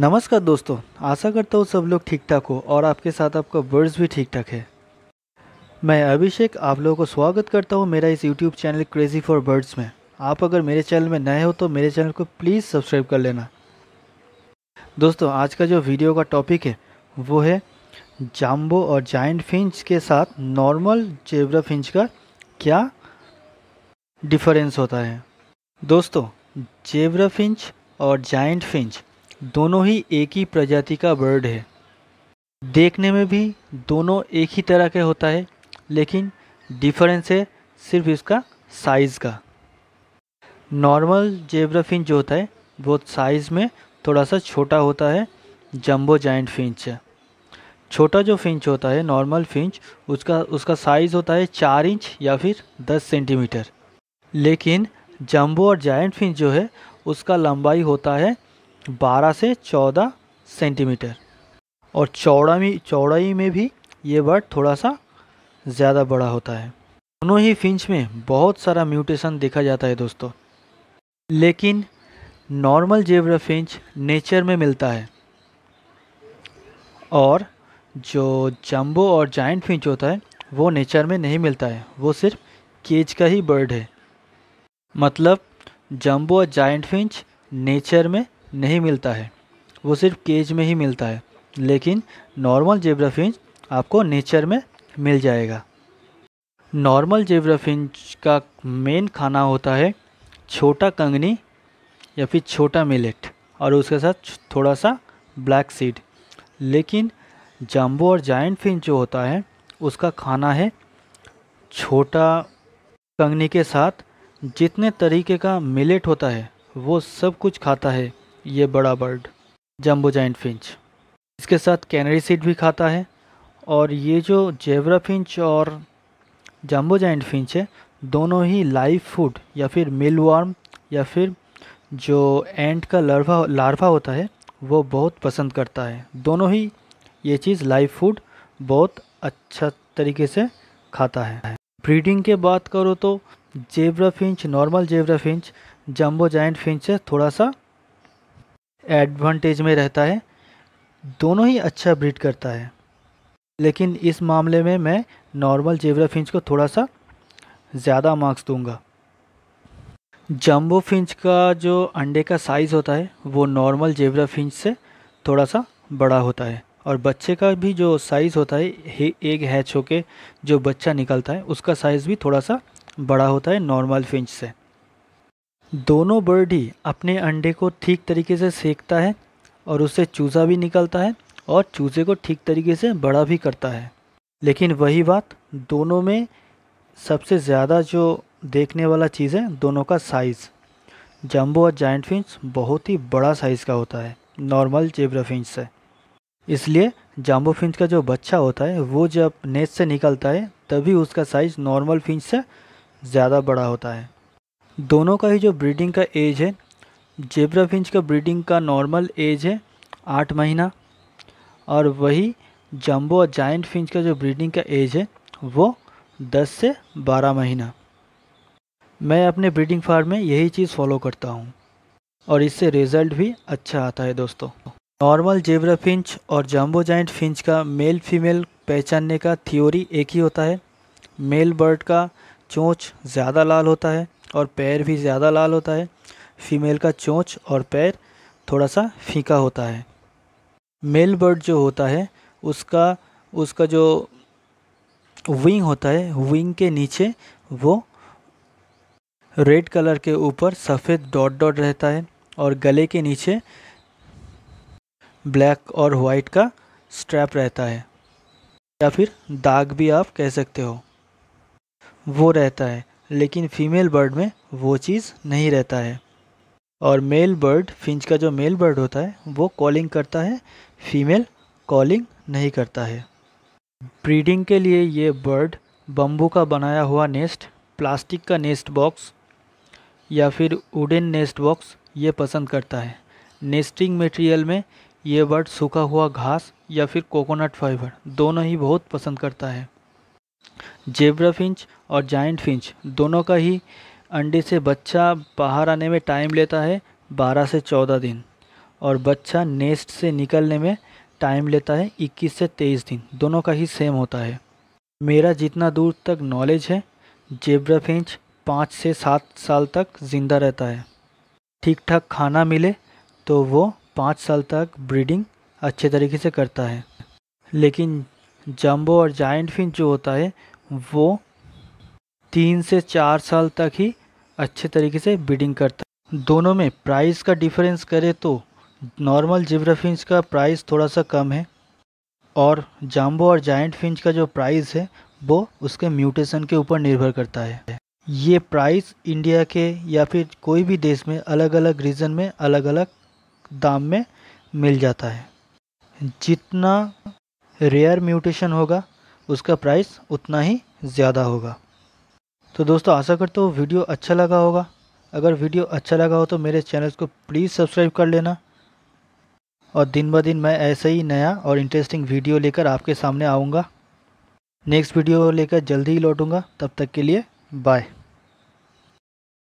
नमस्कार दोस्तों आशा करता हूँ सब लोग ठीक ठाक हो और आपके साथ आपका वर्ड्स भी ठीक ठाक है मैं अभिषेक आप लोगों को स्वागत करता हूँ मेरा इस YouTube channel crazy for birds में आप अगर मेरे चैनल में नए हो तो मेरे चैनल को प्लीज़ सब्सक्राइब कर लेना दोस्तों आज का जो वीडियो का टॉपिक है वो है जाम्बो और जाइंट फिंच के साथ नॉर्मल जेबरा फिंच का क्या डिफरेंस होता है दोस्तों जेबरा फिंच और जाइंट फिंच दोनों ही एक ही प्रजाति का बर्ड है देखने में भी दोनों एक ही तरह के होता है लेकिन डिफरेंस है सिर्फ इसका साइज़ का नॉर्मल जेबरा फिंच जो होता है वो साइज़ में थोड़ा सा छोटा होता है जंबो जाइंट फिंच छोटा जो फिंच होता है नॉर्मल फिंच उसका उसका साइज़ होता है चार इंच या फिर दस सेंटीमीटर लेकिन जंबो और जाइंट फिंच जो है उसका लंबाई होता है बारह से चौदह सेंटीमीटर और चौड़ा में चौड़ाई में भी ये बर्ड थोड़ा सा ज़्यादा बड़ा होता है दोनों ही फिंच में बहुत सारा म्यूटेशन देखा जाता है दोस्तों लेकिन नॉर्मल जेबरा फिंच नेचर में मिलता है और जो जम्बो और जाइंट फिंच होता है वो नेचर में नहीं मिलता है वो सिर्फ केज का ही बर्ड है मतलब जम्बो और जाइंट फिंच नेचर में नहीं मिलता है वो सिर्फ केज में ही मिलता है लेकिन नॉर्मल जेब्रा फिंच आपको नेचर में मिल जाएगा नॉर्मल जेब्रा फिंच का मेन खाना होता है छोटा कंगनी या फिर छोटा मिलेट और उसके साथ थोड़ा सा ब्लैक सीड लेकिन जम्बो और जाइंट फिंच जो होता है उसका खाना है छोटा कंगनी के साथ जितने तरीके का मिलेट होता है वो सब कुछ खाता है ये बड़ा बर्ड जम्बो जाइंट फिंच इसके साथ कैनरी सीड भी खाता है और ये जो जेवरा फिंच और जम्बो जाइंट फिंच है दोनों ही लाइव फूड या फिर मिल वार्म या फिर जो एंट का लार्वा लार्वा होता है वो बहुत पसंद करता है दोनों ही ये चीज़ लाइव फूड बहुत अच्छा तरीके से खाता है ब्रीडिंग के बात करो तो zebra finch normal zebra finch jumbo giant finch से थोड़ा सा एडवांटेज में रहता है दोनों ही अच्छा ब्रीड करता है लेकिन इस मामले में मैं नॉर्मल जेवरा फिंच को थोड़ा सा ज़्यादा मार्क्स दूंगा जम्बो फिंच का जो अंडे का साइज़ होता है वो नॉर्मल जेवरा फिंच से थोड़ा सा बड़ा होता है और बच्चे का भी जो साइज़ होता है एक हैच होके जो बच्चा निकलता है उसका साइज़ भी थोड़ा सा बड़ा होता है नॉर्मल फिंच से दोनों बर्ड ही अपने अंडे को ठीक तरीके से सेकता है और उससे चूज़ा भी निकलता है और चूज़े को ठीक तरीके से बड़ा भी करता है लेकिन वही बात दोनों में सबसे ज़्यादा जो देखने वाला चीज़ है दोनों का साइज़ जम्बो और जाइंट फिंच बहुत ही बड़ा साइज़ का होता है नॉर्मल जेबरा फिंच से इसलिए जाम्बो फिंच का जो बच्चा होता है वो जब नेट से निकलता है तभी उसका साइज़ नॉर्मल फिंच से ज़्यादा बड़ा होता है दोनों का ही जो ब्रीडिंग का एज है जेब्रा फिंच का ब्रीडिंग का नॉर्मल एज है आठ महीना और वही जंबो और जाइंट फिंच का जो ब्रीडिंग का एज है वो दस से बारह महीना मैं अपने ब्रीडिंग फार्म में यही चीज़ फॉलो करता हूँ और इससे रिजल्ट भी अच्छा आता है दोस्तों नॉर्मल जेब्रा फिंच और जम्बो जाइंट फिंच का मेल फीमेल पहचानने का थ्योरी एक ही होता है मेल बर्ड का चोंच ज़्यादा लाल होता है और पैर भी ज़्यादा लाल होता है फीमेल का चोंच और पैर थोड़ा सा फीका होता है मेल बर्ड जो होता है उसका उसका जो विंग होता है विंग के नीचे वो रेड कलर के ऊपर सफ़ेद डॉट डॉट रहता है और गले के नीचे ब्लैक और वाइट का स्ट्रैप रहता है या फिर दाग भी आप कह सकते हो वो रहता है लेकिन फीमेल बर्ड में वो चीज़ नहीं रहता है और मेल बर्ड फिंच का जो मेल बर्ड होता है वो कॉलिंग करता है फीमेल कॉलिंग नहीं करता है ब्रीडिंग के लिए ये बर्ड बम्बू का बनाया हुआ नेस्ट प्लास्टिक का नेस्ट बॉक्स या फिर वुडन नेस्ट बॉक्स ये पसंद करता है नेस्टिंग मटेरियल में ये बर्ड सूखा हुआ घास या फिर कोकोनट फाइबर दोनों ही बहुत पसंद करता है जेब्रा फिंच और जाइंट फिंच दोनों का ही अंडे से बच्चा बाहर आने में टाइम लेता है 12 से 14 दिन और बच्चा नेस्ट से निकलने में टाइम लेता है 21 से 23 दिन दोनों का ही सेम होता है मेरा जितना दूर तक नॉलेज है जेब्रा फिंच पाँच से सात साल तक ज़िंदा रहता है ठीक ठाक खाना मिले तो वो पाँच साल तक ब्रीडिंग अच्छे तरीके से करता है लेकिन जंबो और जाइंट फिन जो होता है वो तीन से चार साल तक ही अच्छे तरीके से ब्रीडिंग करता है दोनों में प्राइस का डिफरेंस करें तो नॉर्मल जिब्रा फिंच का प्राइस थोड़ा सा कम है और जाम्बो और जाइंट फिंच का जो प्राइस है वो उसके म्यूटेशन के ऊपर निर्भर करता है ये प्राइस इंडिया के या फिर कोई भी देश में अलग अलग रीजन में अलग अलग दाम में मिल जाता है जितना रेयर म्यूटेशन होगा उसका प्राइस उतना ही ज़्यादा होगा तो दोस्तों आशा करता हूँ वीडियो अच्छा लगा होगा अगर वीडियो अच्छा लगा हो तो मेरे चैनल को प्लीज़ सब्सक्राइब कर लेना और दिन ब दिन मैं ऐसे ही नया और इंटरेस्टिंग वीडियो लेकर आपके सामने आऊँगा नेक्स्ट वीडियो लेकर जल्दी ही लौटूंगा तब तक के लिए बाय